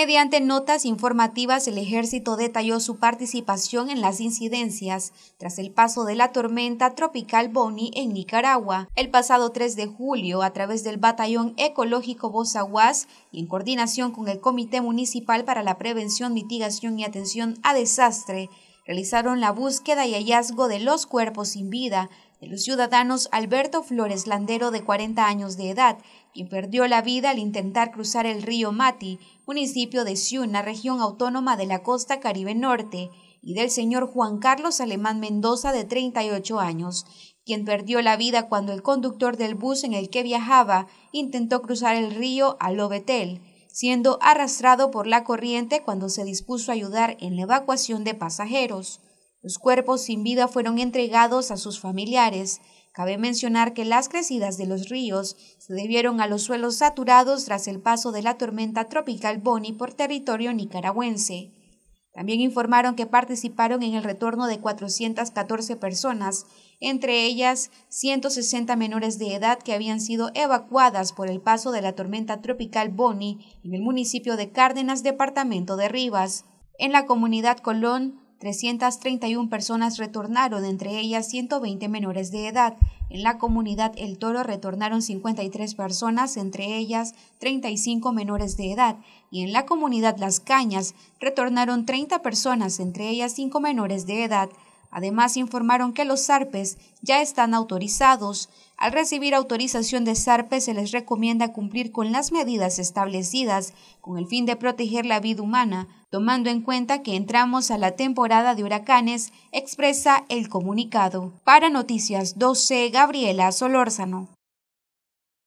Mediante notas informativas, el ejército detalló su participación en las incidencias tras el paso de la tormenta tropical Boni en Nicaragua el pasado 3 de julio a través del Batallón Ecológico Bozaguas y en coordinación con el Comité Municipal para la Prevención, Mitigación y Atención a Desastre, realizaron la búsqueda y hallazgo de los cuerpos sin vida de los ciudadanos Alberto Flores Landero, de 40 años de edad, quien perdió la vida al intentar cruzar el río Mati, municipio de Ciuna, región autónoma de la costa Caribe Norte, y del señor Juan Carlos Alemán Mendoza, de 38 años, quien perdió la vida cuando el conductor del bus en el que viajaba intentó cruzar el río Alobetel, siendo arrastrado por la corriente cuando se dispuso a ayudar en la evacuación de pasajeros. Los cuerpos sin vida fueron entregados a sus familiares. Cabe mencionar que las crecidas de los ríos se debieron a los suelos saturados tras el paso de la tormenta tropical Boni por territorio nicaragüense. También informaron que participaron en el retorno de 414 personas, entre ellas 160 menores de edad que habían sido evacuadas por el paso de la tormenta tropical Boni en el municipio de Cárdenas, departamento de Rivas. En la comunidad Colón 331 personas retornaron, entre ellas 120 menores de edad. En la comunidad El Toro retornaron 53 personas, entre ellas 35 menores de edad. Y en la comunidad Las Cañas retornaron 30 personas, entre ellas 5 menores de edad. Además, informaron que los SARPES ya están autorizados. Al recibir autorización de SARPES, se les recomienda cumplir con las medidas establecidas con el fin de proteger la vida humana, tomando en cuenta que entramos a la temporada de huracanes, expresa el comunicado. Para Noticias 12, Gabriela Solórzano.